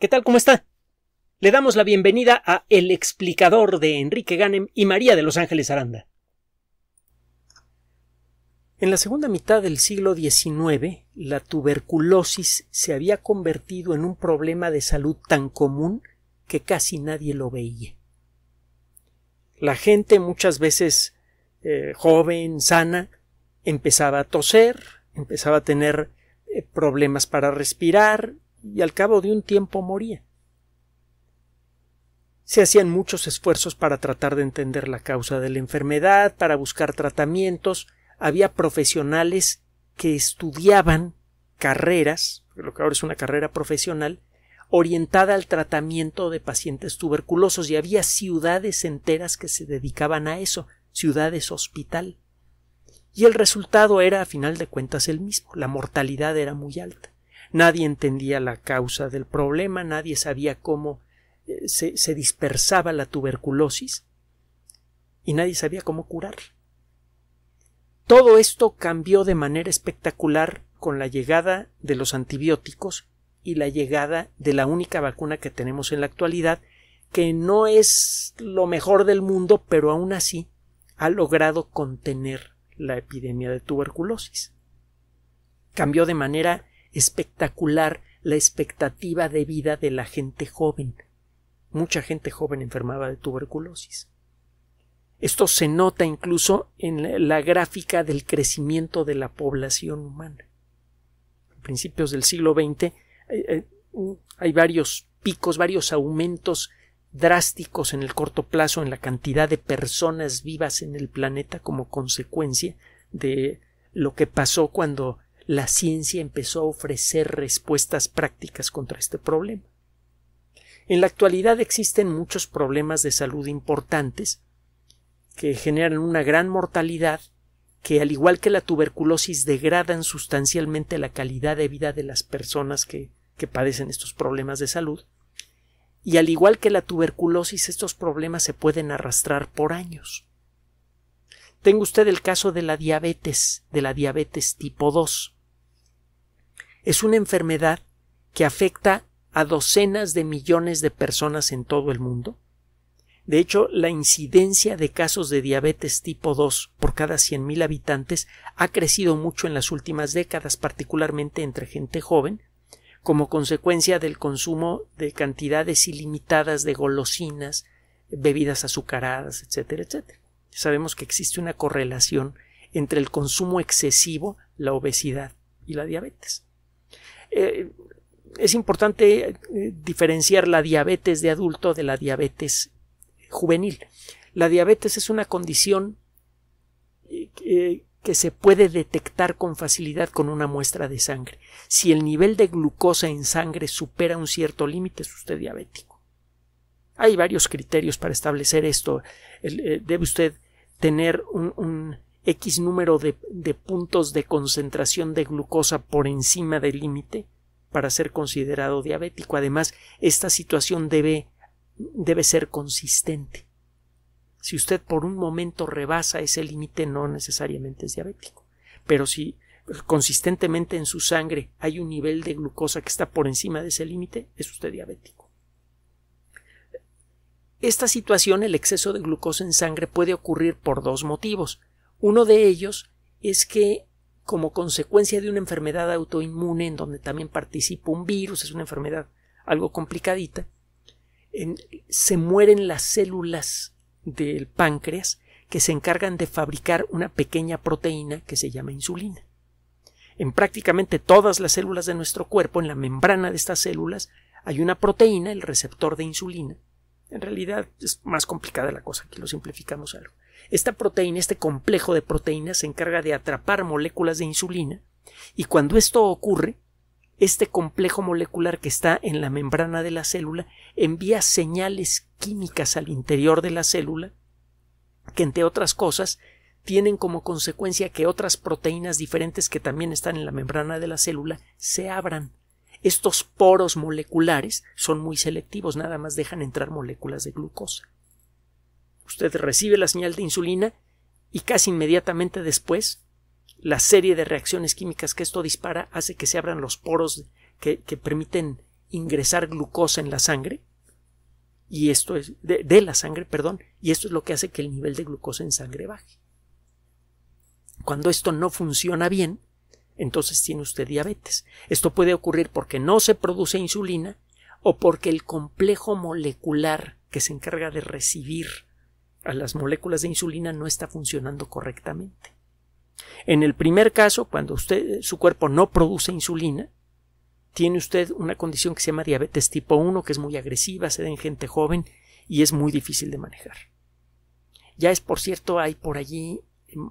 ¿Qué tal? ¿Cómo está? Le damos la bienvenida a El explicador de Enrique Ganem y María de Los Ángeles Aranda. En la segunda mitad del siglo XIX, la tuberculosis se había convertido en un problema de salud tan común que casi nadie lo veía. La gente muchas veces eh, joven, sana, empezaba a toser, empezaba a tener eh, problemas para respirar, y al cabo de un tiempo moría. Se hacían muchos esfuerzos para tratar de entender la causa de la enfermedad, para buscar tratamientos, había profesionales que estudiaban carreras, lo que ahora es una carrera profesional, orientada al tratamiento de pacientes tuberculosos y había ciudades enteras que se dedicaban a eso, ciudades hospital. Y el resultado era, a final de cuentas, el mismo, la mortalidad era muy alta. Nadie entendía la causa del problema, nadie sabía cómo eh, se, dispersaba la tuberculosis y nadie sabía cómo curarla. Todo esto cambió de manera espectacular con la llegada de los antibióticos y la llegada de la única vacuna que tenemos en la actualidad, que no es lo mejor del mundo, pero aún así ha logrado contener la epidemia de tuberculosis. Cambió de manera espectacular la expectativa de vida de la gente joven. Mucha gente joven enfermaba de tuberculosis. Esto se nota incluso en la gráfica del crecimiento de la población humana. A principios del siglo XX eh, eh, mm, hay varios picos, varios aumentos drásticos en el corto plazo en la cantidad de personas vivas en el planeta como consecuencia de lo que pasó cuando la ciencia empezó a ofrecer respuestas prácticas contra este problema. En la actualidad existen muchos problemas de salud importantes que generan una gran mortalidad que, al igual que la tuberculosis, degradan sustancialmente la calidad de vida de las personas que, padecen estos problemas de salud. Y al igual que la tuberculosis, estos problemas se pueden arrastrar por años. Tenga usted el caso de la diabetes, de la diabetes tipo 2 es una enfermedad que afecta a docenas de millones de personas en todo el mundo. De hecho, la incidencia de casos de diabetes tipo 2 por cada 100.000 habitantes ha crecido mucho en las últimas décadas, particularmente entre gente joven, como consecuencia del consumo de cantidades ilimitadas de golosinas, bebidas azucaradas, etcétera, etcétera. Sabemos que existe una correlación entre el consumo excesivo, la obesidad y la diabetes. Eh, es importante eh, diferenciar la diabetes de adulto de la diabetes juvenil. La diabetes es una condición eh, que, se puede detectar con facilidad con una muestra de sangre. Si el nivel de glucosa en sangre supera un cierto límite, es usted diabético. Hay varios criterios para establecer esto. debe usted tener un X número de, puntos de concentración de glucosa por encima del límite para ser considerado diabético. Además, esta situación debe ser consistente. Si usted por un momento rebasa ese límite, no necesariamente es diabético. Pero si consistentemente en su sangre hay un nivel de glucosa que está por encima de ese límite, es usted diabético. Esta situación, el exceso de glucosa en sangre, puede ocurrir por dos motivos. Uno de ellos es que como consecuencia de una enfermedad autoinmune en donde también participa un virus, es una enfermedad algo complicadita, se mueren las células del páncreas que se encargan de fabricar una pequeña proteína que se llama insulina. En prácticamente todas las células de nuestro cuerpo, en la membrana de estas células, hay una proteína, el receptor de insulina. En realidad es más complicada la cosa, aquí lo simplificamos algo esta proteína, este complejo de proteínas, se encarga de atrapar moléculas de insulina y cuando esto ocurre, este complejo molecular que está en la membrana de la célula envía señales químicas al interior de la célula que, entre otras cosas, tienen como consecuencia que otras proteínas diferentes que también están en la membrana de la célula se abran. Estos poros moleculares son muy selectivos, nada más dejan entrar moléculas de glucosa usted recibe la señal de insulina y casi inmediatamente después la serie de reacciones químicas que esto dispara hace que se abran los poros que, permiten ingresar glucosa en la sangre y esto es de, de, la sangre, perdón, y esto es lo que hace que el nivel de glucosa en sangre baje. Cuando esto no funciona bien, entonces tiene usted diabetes. Esto puede ocurrir porque no se produce insulina o porque el complejo molecular que se encarga de recibir a las moléculas de insulina no está funcionando correctamente. En el primer caso, cuando usted, su cuerpo no produce insulina, tiene usted una condición que se llama diabetes tipo 1, que es muy agresiva, se da en gente joven y es muy difícil de manejar. Ya es, por cierto, hay por allí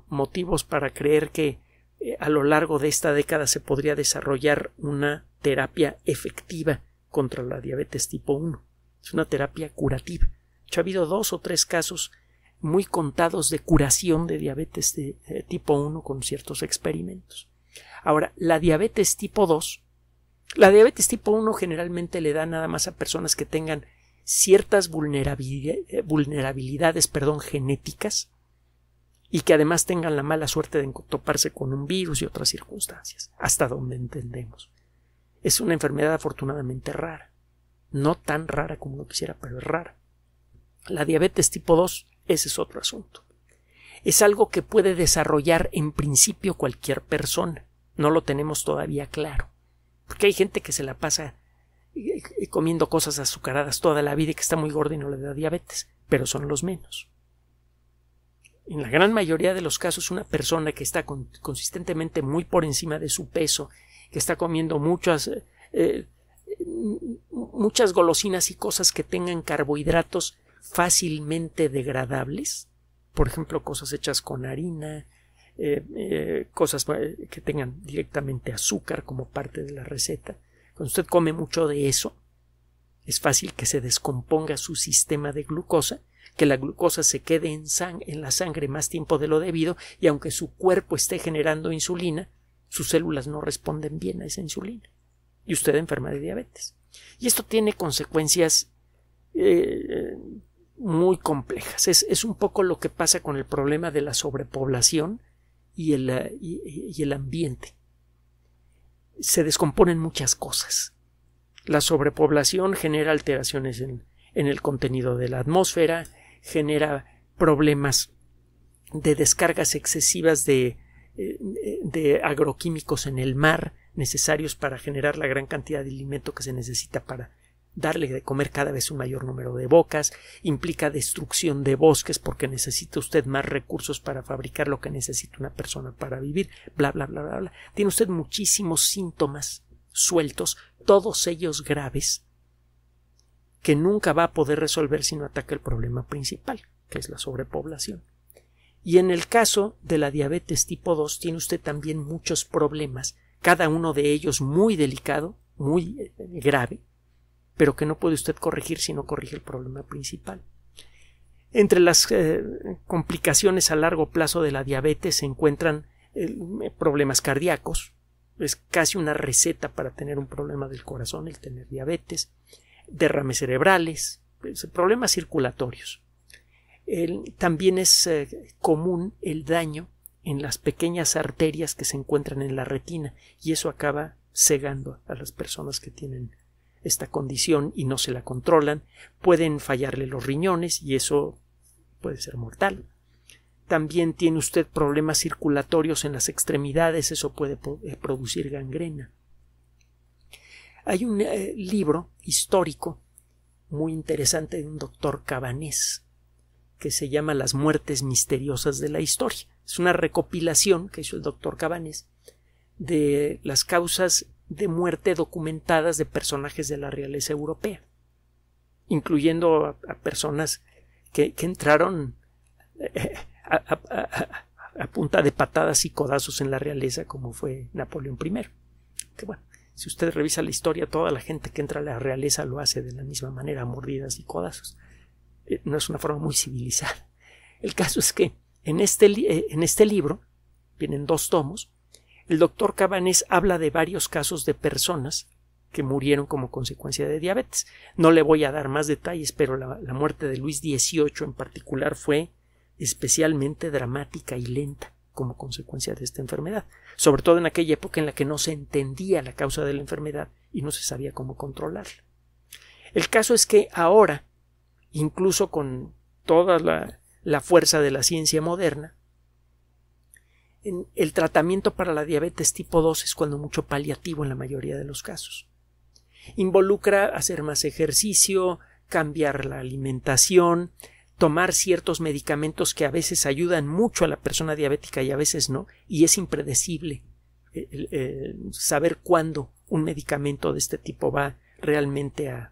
motivos para creer que eh, a lo largo de esta década se podría desarrollar una terapia efectiva contra la diabetes tipo 1. Es una terapia curativa ha habido dos o tres casos muy contados de curación de diabetes de, tipo 1 con ciertos experimentos. Ahora, la diabetes tipo 2, la diabetes tipo 1 generalmente le da nada más a personas que tengan ciertas eh, vulnerabilidades, perdón, genéticas y que además tengan la mala suerte de toparse con un virus y otras circunstancias, hasta donde entendemos. Es una enfermedad afortunadamente rara, no tan rara como lo quisiera, pero es rara. La diabetes tipo 2, ese es otro asunto. Es algo que puede desarrollar en principio cualquier persona. No lo tenemos todavía claro. Porque hay gente que se la pasa eh, eh, comiendo cosas azucaradas toda la vida y que está muy gorda y no le da diabetes, pero son los menos. En la gran mayoría de los casos, una persona que está consistentemente muy por encima de su peso, que está comiendo muchas, eh, muchas golosinas y cosas que tengan carbohidratos fácilmente degradables, por ejemplo, cosas hechas con harina, eh, eh, cosas eh, que tengan directamente azúcar como parte de la receta. Cuando usted come mucho de eso, es fácil que se descomponga su sistema de glucosa, que la glucosa se quede en, la sangre más tiempo de lo debido y aunque su cuerpo esté generando insulina, sus células no responden bien a esa insulina y usted enferma de diabetes. Y esto tiene consecuencias muy complejas. Es, es, un poco lo que pasa con el problema de la sobrepoblación y el, eh, y, el ambiente. Se descomponen muchas cosas. La sobrepoblación genera alteraciones en, en el contenido de la atmósfera, genera problemas de descargas excesivas de, eh, de agroquímicos en el mar necesarios para generar la gran cantidad de alimento que se necesita para darle de comer cada vez un mayor número de bocas, implica destrucción de bosques porque necesita usted más recursos para fabricar lo que necesita una persona para vivir, bla, bla, bla, bla, bla. Tiene usted muchísimos síntomas sueltos, todos ellos graves, que nunca va a poder resolver si no ataca el problema principal, que es la sobrepoblación. Y en el caso de la diabetes tipo 2 tiene usted también muchos problemas, cada uno de ellos muy delicado, muy eh, grave, pero que no puede usted corregir si no corrige el problema principal. Entre las eh, complicaciones a largo plazo de la diabetes se encuentran eh, problemas cardíacos, es casi una receta para tener un problema del corazón el tener diabetes, derrames cerebrales, pues, problemas circulatorios. también es eh, común el daño en las pequeñas arterias que se encuentran en la retina y eso acaba cegando a las personas que tienen esta condición y no se la controlan, pueden fallarle los riñones y eso puede ser mortal. También tiene usted problemas circulatorios en las extremidades, eso puede eh, producir gangrena. Hay un eh, libro histórico muy interesante de un doctor cabanés que se llama Las muertes misteriosas de la historia. Es una recopilación que hizo el doctor Cabanés de las causas de muerte documentadas de personajes de la realeza europea, incluyendo a, personas que, entraron eh, a, punta de patadas y codazos en la realeza, como fue Napoleón I. Que bueno, si usted revisa la historia, toda la gente que entra a la realeza lo hace de la misma manera, mordidas y codazos. Eh, no es una forma muy civilizada. El caso es que en este, eh, en este libro vienen dos tomos, el doctor Cabanés habla de varios casos de personas que murieron como consecuencia de diabetes. No le voy a dar más detalles, pero la, muerte de Luis XVIII en particular fue especialmente dramática y lenta como consecuencia de esta enfermedad, sobre todo en aquella época en la que no se entendía la causa de la enfermedad y no se sabía cómo controlarla. El caso es que ahora, incluso con toda la fuerza de la ciencia moderna, el tratamiento para la diabetes tipo 2 es cuando mucho paliativo en la mayoría de los casos. Involucra hacer más ejercicio, cambiar la alimentación, tomar ciertos medicamentos que a veces ayudan mucho a la persona diabética y a veces no, y es impredecible eh, eh, saber cuándo un medicamento de este tipo va realmente a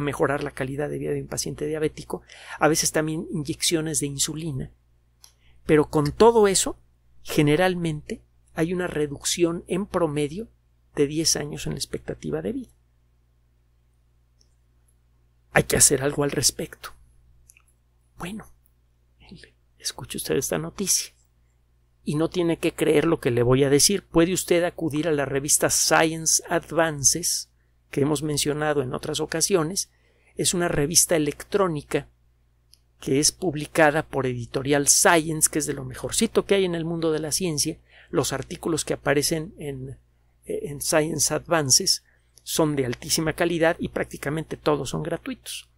mejorar la calidad de vida de un paciente diabético, a veces también inyecciones de insulina. Pero con todo eso, generalmente hay una reducción en promedio de 10 años en la expectativa de vida. Hay que hacer algo al respecto. Bueno, escuche usted esta noticia y no tiene que creer lo que le voy a decir. Puede usted acudir a la revista Science Advances, que hemos mencionado en otras ocasiones. Es una revista electrónica que es publicada por Editorial Science, que es de lo mejorcito que hay en el mundo de la ciencia. Los artículos que aparecen en, eh, en Science Advances son de altísima calidad y prácticamente todos son gratuitos.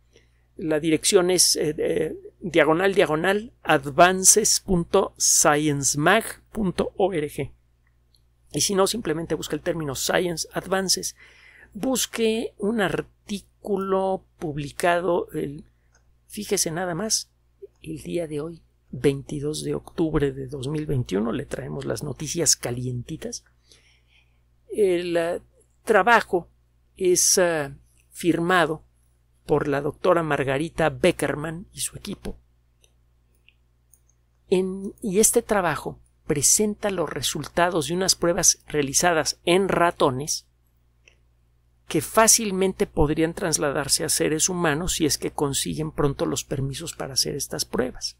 La dirección es eh, diagonal diagonal advances.sciencemag.org. Y si no, simplemente busque el término Science Advances. Busque un artículo publicado Fíjese nada más, el día de hoy, 22 de octubre de 2021, le traemos las noticias calientitas. El eh, trabajo es eh, firmado por la doctora Margarita Beckerman y su equipo. y este trabajo presenta los resultados de unas pruebas realizadas en ratones que fácilmente podrían trasladarse a seres humanos si es que consiguen pronto los permisos para hacer estas pruebas.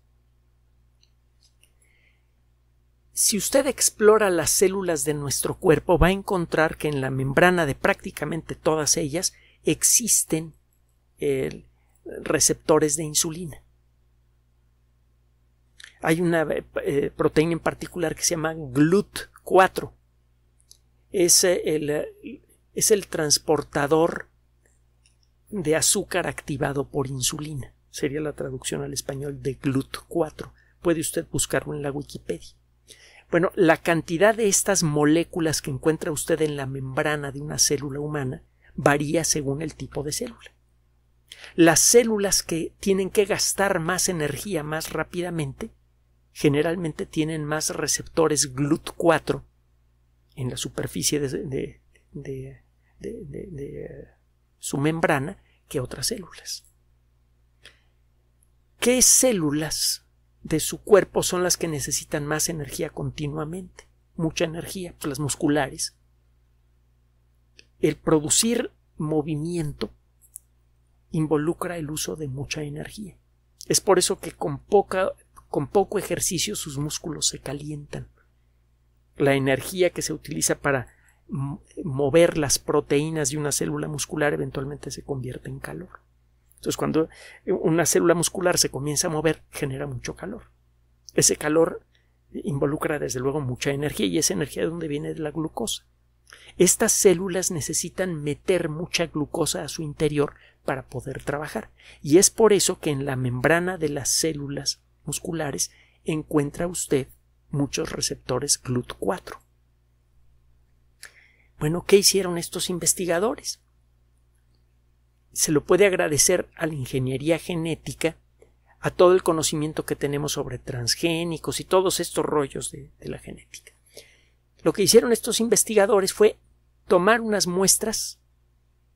Si usted explora las células de nuestro cuerpo, va a encontrar que en la membrana de prácticamente todas ellas existen receptores de insulina. Hay una eh, eh, proteína en particular que se llama GLUT4. Es eh, el, es el transportador de azúcar activado por insulina. Sería la traducción al español de GLUT4. Puede usted buscarlo en la Wikipedia. Bueno, la cantidad de estas moléculas que encuentra usted en la membrana de una célula humana varía según el tipo de célula. Las células que tienen que gastar más energía más rápidamente generalmente tienen más receptores GLUT4 en la superficie de, de, de, su membrana que otras células. ¿Qué células de su cuerpo son las que necesitan más energía continuamente? Mucha energía, pues, las musculares. El producir movimiento involucra el uso de mucha energía. Es por eso que con, poca, con poco ejercicio sus músculos se calientan. La energía que se utiliza para mover las proteínas de una célula muscular eventualmente se convierte en calor. Entonces cuando una célula muscular se comienza a mover genera mucho calor. Ese calor involucra desde luego mucha energía y esa energía de dónde viene de la glucosa. Estas células necesitan meter mucha glucosa a su interior para poder trabajar y es por eso que en la membrana de las células musculares encuentra usted muchos receptores GLUT4 bueno, ¿qué hicieron estos investigadores? Se lo puede agradecer a la ingeniería genética, a todo el conocimiento que tenemos sobre transgénicos y todos estos rollos de, la genética. Lo que hicieron estos investigadores fue tomar unas muestras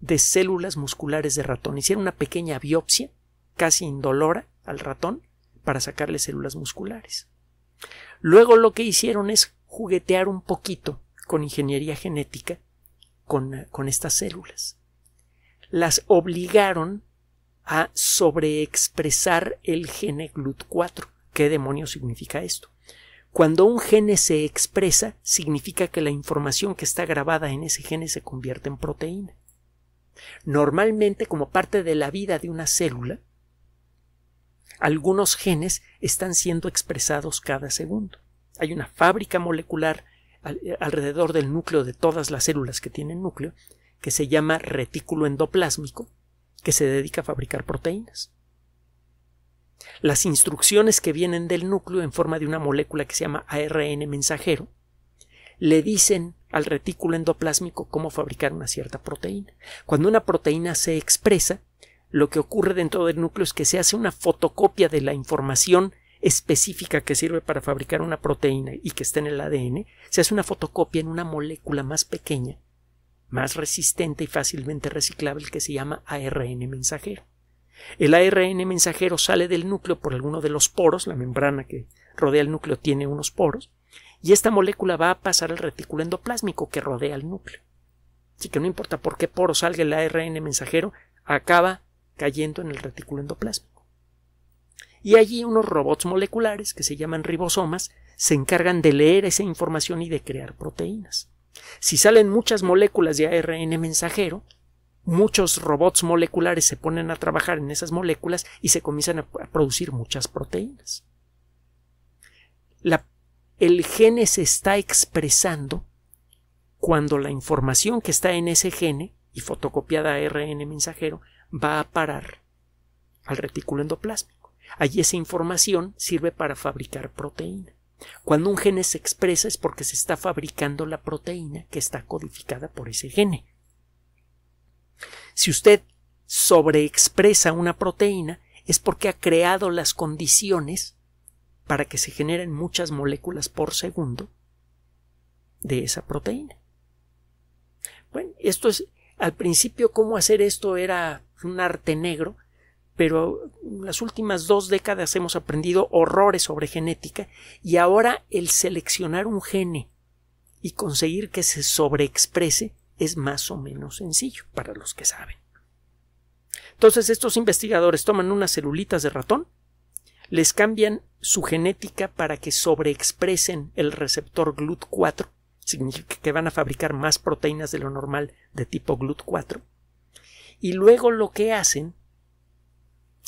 de células musculares de ratón. Hicieron una pequeña biopsia, casi indolora, al ratón para sacarle células musculares. Luego lo que hicieron es juguetear un poquito con ingeniería genética con, estas células. Las obligaron a sobreexpresar el gene GLUT4. E ¿Qué demonios significa esto? Cuando un gene se expresa, significa que la información que está grabada en ese gene se convierte en proteína. Normalmente, como parte de la vida de una célula, algunos genes están siendo expresados cada segundo. Hay una fábrica molecular eh, alrededor del núcleo de todas las células que tienen núcleo, que se llama retículo endoplásmico, que se dedica a fabricar proteínas. Las instrucciones que vienen del núcleo en forma de una molécula que se llama ARN mensajero le dicen al retículo endoplásmico cómo fabricar una cierta proteína. Cuando una proteína se expresa, lo que ocurre dentro del núcleo es que se hace una fotocopia de la información específica que sirve para fabricar una proteína y que está en el ADN, se hace una fotocopia en una molécula más pequeña, más resistente y fácilmente reciclable que se llama ARN mensajero. El ARN mensajero sale del núcleo por alguno de los poros, la membrana que rodea el núcleo tiene unos poros, y esta molécula va a pasar al retículo endoplásmico que rodea el núcleo. Así que no importa por qué poro salga el ARN mensajero, acaba cayendo en el retículo endoplásmico y allí unos robots moleculares que se llaman ribosomas se encargan de leer esa información y de crear proteínas. Si salen muchas moléculas de ARN mensajero, muchos robots moleculares se ponen a trabajar en esas moléculas y se comienzan a producir muchas proteínas. el gene se está expresando cuando la información que está en ese gene y fotocopiada ARN mensajero va a parar al retículo endoplásmico. Allí esa información sirve para fabricar proteína. Cuando un gen se expresa es porque se está fabricando la proteína que está codificada por ese gene. Si usted sobreexpresa una proteína es porque ha creado las condiciones para que se generen muchas moléculas por segundo de esa proteína. Bueno, esto es al principio cómo hacer esto era un arte negro, pero en las últimas dos décadas hemos aprendido horrores sobre genética y ahora el seleccionar un gene y conseguir que se sobreexprese es más o menos sencillo para los que saben. Entonces estos investigadores toman unas celulitas de ratón, les cambian su genética para que sobreexpresen el receptor GLUT4, significa que van a fabricar más proteínas de lo normal de tipo GLUT4, y luego lo que hacen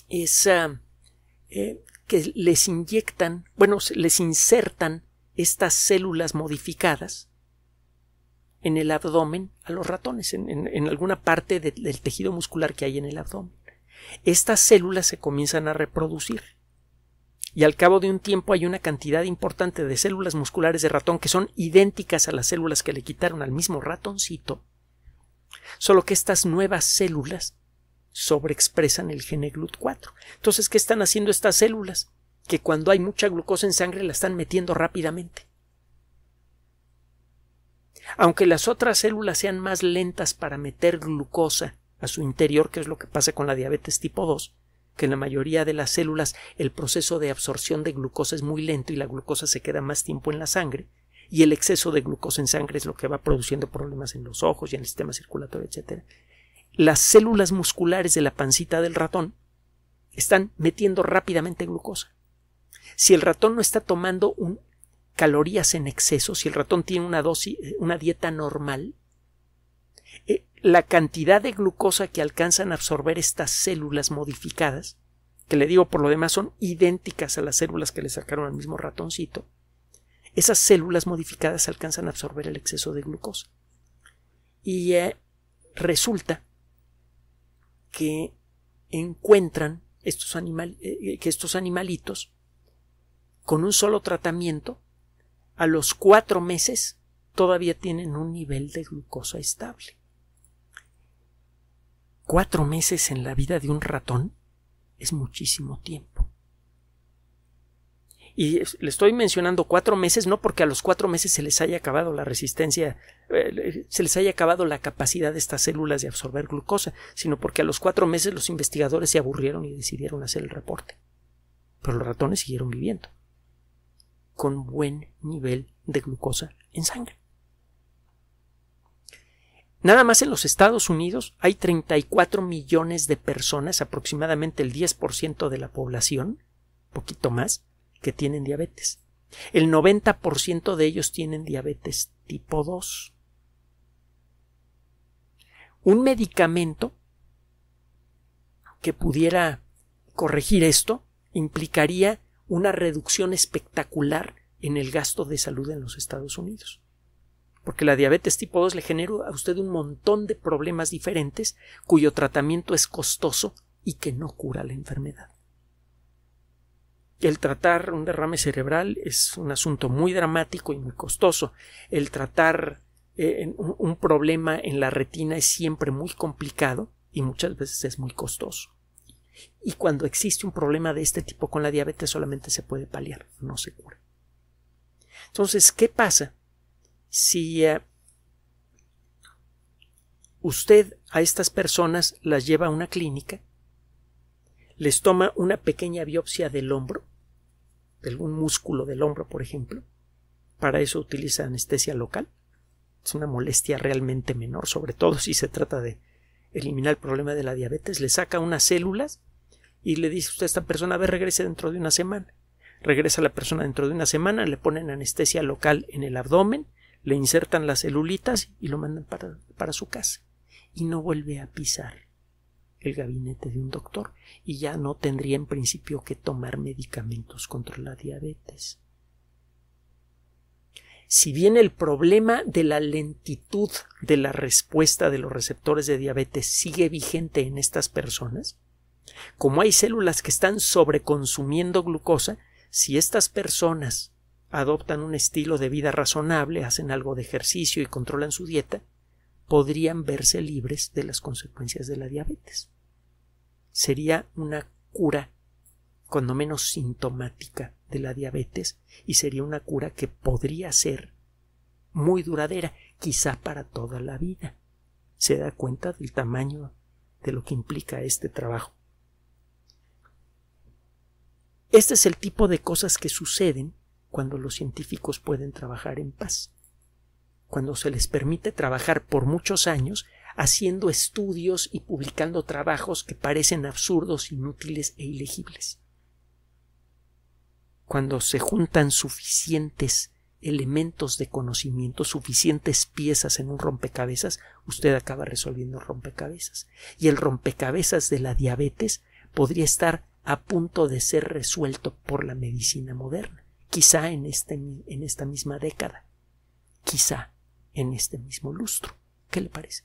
es eh, que les inyectan, bueno, les insertan estas células modificadas en el abdomen a los ratones, en, alguna parte del tejido muscular que hay en el abdomen. Estas células se comienzan a reproducir y al cabo de un tiempo hay una cantidad importante de células musculares de ratón que son idénticas a las células que le quitaron al mismo ratoncito, solo que estas nuevas células sobreexpresan el gene GLUT4. Entonces, ¿qué están haciendo estas células? Que cuando hay mucha glucosa en sangre la están metiendo rápidamente. Aunque las otras células sean más lentas para meter glucosa a su interior, que es lo que pasa con la diabetes tipo 2, que en la mayoría de las células el proceso de absorción de glucosa es muy lento y la glucosa se queda más tiempo en la sangre, y el exceso de glucosa en sangre es lo que va produciendo problemas en los ojos y en el sistema circulatorio, etc las células musculares de la pancita del ratón están metiendo rápidamente glucosa. Si el ratón no está tomando calorías en exceso, si el ratón tiene una, dosis, eh, una dieta normal, eh, la cantidad de glucosa que alcanzan a absorber estas células modificadas, que le digo por lo demás son idénticas a las células que le sacaron al mismo ratoncito, esas células modificadas alcanzan a absorber el exceso de glucosa. Y eh, resulta que encuentran estos eh, eh, que estos animalitos con un solo tratamiento a los cuatro meses todavía tienen un nivel de glucosa estable. Cuatro meses en la vida de un ratón es muchísimo tiempo. Y le estoy mencionando cuatro meses, no porque a los cuatro meses se les haya acabado la resistencia, eh, se les haya acabado la capacidad de estas células de absorber glucosa, sino porque a los cuatro meses los investigadores se aburrieron y decidieron hacer el reporte. Pero los ratones siguieron viviendo, con buen nivel de glucosa en sangre. Nada más en los Estados Unidos hay 34 millones de personas, aproximadamente el 10% de la población, poquito más, que tienen diabetes. El 90% de ellos tienen diabetes tipo 2. Un medicamento que pudiera corregir esto implicaría una reducción espectacular en el gasto de salud en los Estados Unidos. Porque la diabetes tipo 2 le genera a usted un montón de problemas diferentes cuyo tratamiento es costoso y que no cura la enfermedad. El tratar un derrame cerebral es un asunto muy dramático y muy costoso. El tratar eh, un problema en la retina es siempre muy complicado y muchas veces es muy costoso. Y cuando existe un problema de este tipo con la diabetes solamente se puede paliar, no se cura. Entonces, ¿qué pasa si eh, usted a estas personas las lleva a una clínica les toma una pequeña biopsia del hombro, de algún músculo del hombro, por ejemplo. Para eso utiliza anestesia local. Es una molestia realmente menor, sobre todo si se trata de eliminar el problema de la diabetes. Le saca unas células y le dice usted a esta persona, a ver, regrese dentro de una semana. Regresa la persona dentro de una semana, le ponen anestesia local en el abdomen, le insertan las celulitas y lo mandan para, para su casa. Y no vuelve a pisar el gabinete de un doctor y ya no tendría en principio que tomar medicamentos contra la diabetes. Si bien el problema de la lentitud de la respuesta de los receptores de diabetes sigue vigente en estas personas, como hay células que están sobreconsumiendo glucosa, si estas personas adoptan un estilo de vida razonable, hacen algo de ejercicio y controlan su dieta, podrían verse libres de las consecuencias de la diabetes sería una cura cuando menos sintomática de la diabetes y sería una cura que podría ser muy duradera, quizá para toda la vida. Se da cuenta del tamaño de lo que implica este trabajo. Este es el tipo de cosas que suceden cuando los científicos pueden trabajar en paz, cuando se les permite trabajar por muchos años haciendo estudios y publicando trabajos que parecen absurdos, inútiles e ilegibles. Cuando se juntan suficientes elementos de conocimiento, suficientes piezas en un rompecabezas, usted acaba resolviendo rompecabezas. Y el rompecabezas de la diabetes podría estar a punto de ser resuelto por la medicina moderna, quizá en, este, en esta misma década, quizá en este mismo lustro. ¿Qué le parece?